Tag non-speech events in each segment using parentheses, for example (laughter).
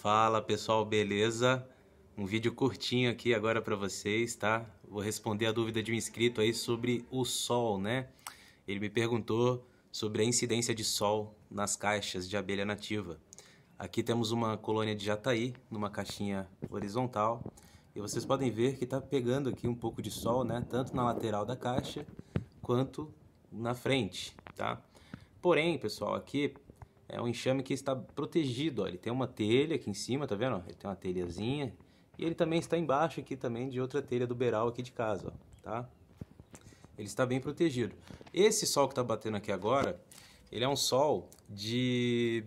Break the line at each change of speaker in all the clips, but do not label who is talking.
Fala pessoal, beleza? Um vídeo curtinho aqui agora para vocês, tá? Vou responder a dúvida de um inscrito aí sobre o sol, né? Ele me perguntou sobre a incidência de sol nas caixas de abelha nativa. Aqui temos uma colônia de jataí numa caixinha horizontal e vocês podem ver que está pegando aqui um pouco de sol, né? Tanto na lateral da caixa quanto na frente, tá? Porém, pessoal, aqui é um enxame que está protegido, ó. ele tem uma telha aqui em cima, tá vendo? Ele tem uma telhazinha e ele também está embaixo aqui também de outra telha do beiral aqui de casa, ó, tá? Ele está bem protegido. Esse sol que está batendo aqui agora, ele é um sol de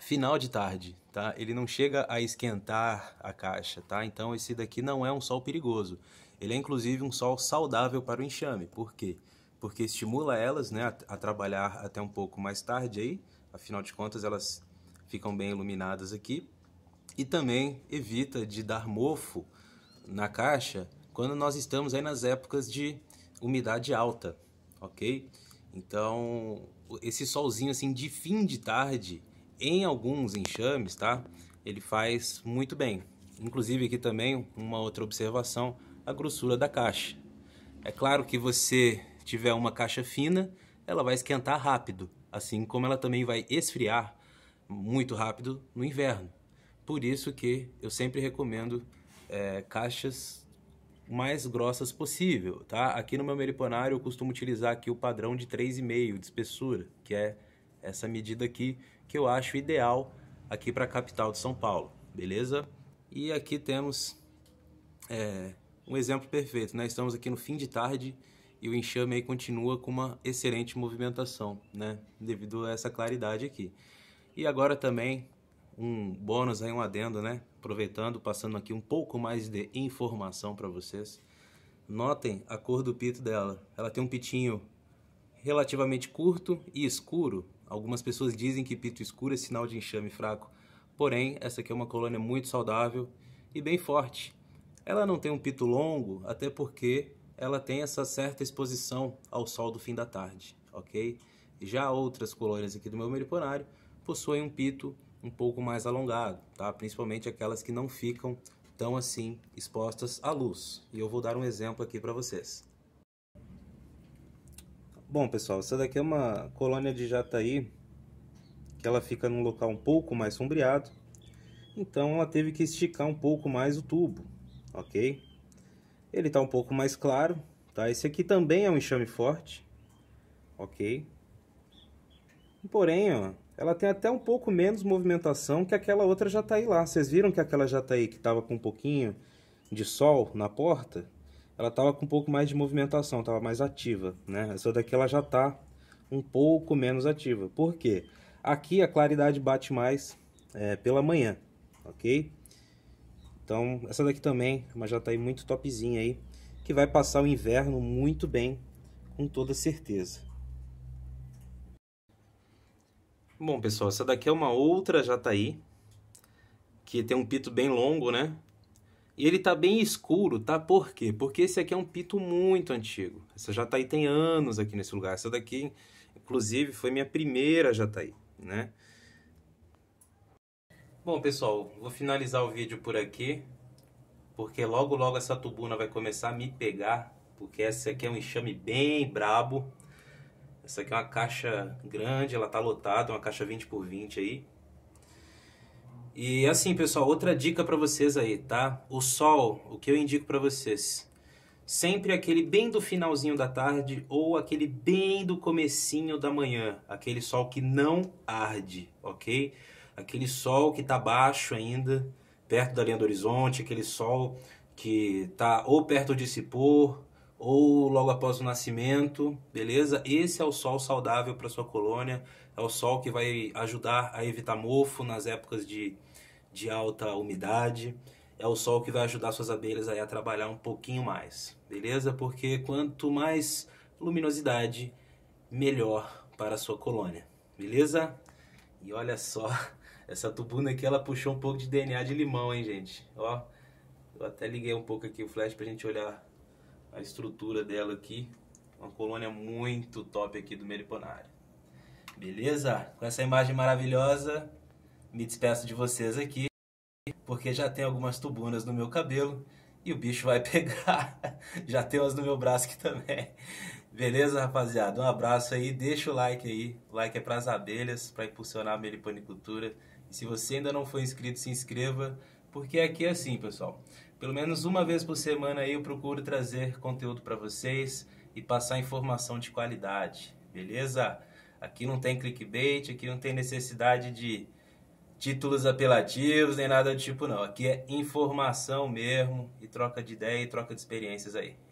final de tarde, tá? Ele não chega a esquentar a caixa, tá? Então esse daqui não é um sol perigoso. Ele é inclusive um sol saudável para o enxame. Por quê? Porque estimula elas, né, a, a trabalhar até um pouco mais tarde aí, Afinal de contas, elas ficam bem iluminadas aqui. E também evita de dar mofo na caixa quando nós estamos aí nas épocas de umidade alta, ok? Então, esse solzinho assim de fim de tarde, em alguns enxames, tá? Ele faz muito bem. Inclusive aqui também uma outra observação, a grossura da caixa. É claro que você tiver uma caixa fina, ela vai esquentar rápido assim como ela também vai esfriar muito rápido no inverno. Por isso que eu sempre recomendo é, caixas mais grossas possível, tá? Aqui no meu meriponário eu costumo utilizar aqui o padrão de 3,5 de espessura, que é essa medida aqui que eu acho ideal aqui para a capital de São Paulo, beleza? E aqui temos é, um exemplo perfeito, né? Estamos aqui no fim de tarde, e o enxame aí continua com uma excelente movimentação, né? Devido a essa claridade aqui. E agora também um bônus aí, um adendo, né? Aproveitando, passando aqui um pouco mais de informação para vocês. Notem a cor do pito dela. Ela tem um pitinho relativamente curto e escuro. Algumas pessoas dizem que pito escuro é sinal de enxame fraco. Porém, essa aqui é uma colônia muito saudável e bem forte. Ela não tem um pito longo, até porque ela tem essa certa exposição ao sol do fim da tarde, ok? Já outras colônias aqui do meu meriponário possuem um pito um pouco mais alongado, tá? Principalmente aquelas que não ficam tão assim expostas à luz. E eu vou dar um exemplo aqui para vocês. Bom, pessoal, essa daqui é uma colônia de jataí que ela fica num local um pouco mais sombreado. Então ela teve que esticar um pouco mais o tubo, ok? Ele está um pouco mais claro, tá? Esse aqui também é um enxame forte, ok? Porém, ó, ela tem até um pouco menos movimentação que aquela outra já tá aí lá. Vocês viram que aquela já tá aí, que estava com um pouquinho de sol na porta, ela estava com um pouco mais de movimentação, estava mais ativa, né? Essa daqui ela já está um pouco menos ativa. Por quê? Aqui a claridade bate mais é, pela manhã, ok? Então, essa daqui também, uma jataí tá muito topzinha aí, que vai passar o inverno muito bem, com toda certeza. Bom, pessoal, essa daqui é uma outra jataí, tá que tem um pito bem longo, né? E ele tá bem escuro, tá? Por quê? Porque esse aqui é um pito muito antigo. Essa jataí tá tem anos aqui nesse lugar. Essa daqui, inclusive, foi minha primeira jataí, né? Bom, pessoal, vou finalizar o vídeo por aqui, porque logo logo essa tubuna vai começar a me pegar, porque essa aqui é um enxame bem brabo. Essa aqui é uma caixa grande, ela tá lotada, uma caixa 20 por 20 aí. E assim, pessoal, outra dica para vocês aí, tá? O sol, o que eu indico para vocês, sempre aquele bem do finalzinho da tarde ou aquele bem do comecinho da manhã, aquele sol que não arde, OK? aquele sol que está baixo ainda, perto da linha do horizonte, aquele sol que está ou perto de se pôr ou logo após o nascimento, beleza? Esse é o sol saudável para sua colônia, é o sol que vai ajudar a evitar mofo nas épocas de, de alta umidade, é o sol que vai ajudar suas abelhas aí a trabalhar um pouquinho mais, beleza? Porque quanto mais luminosidade, melhor para a sua colônia, beleza? E olha só essa tubuna aqui, ela puxou um pouco de DNA de limão, hein, gente? Ó, eu até liguei um pouco aqui o flash pra gente olhar a estrutura dela aqui. Uma colônia muito top aqui do Meliponário. Beleza? Com essa imagem maravilhosa, me despeço de vocês aqui, porque já tem algumas tubunas no meu cabelo e o bicho vai (laughs) pegar. já tem umas no meu braço aqui também. Beleza, rapaziada? Um abraço aí, deixa o like aí. O like é para as abelhas, para impulsionar a meliponicultura se você ainda não foi inscrito, se inscreva, porque aqui é assim, pessoal. Pelo menos uma vez por semana eu procuro trazer conteúdo para vocês e passar informação de qualidade, beleza? Aqui não tem clickbait, aqui não tem necessidade de títulos apelativos nem nada do tipo não. Aqui é informação mesmo e troca de ideia e troca de experiências aí.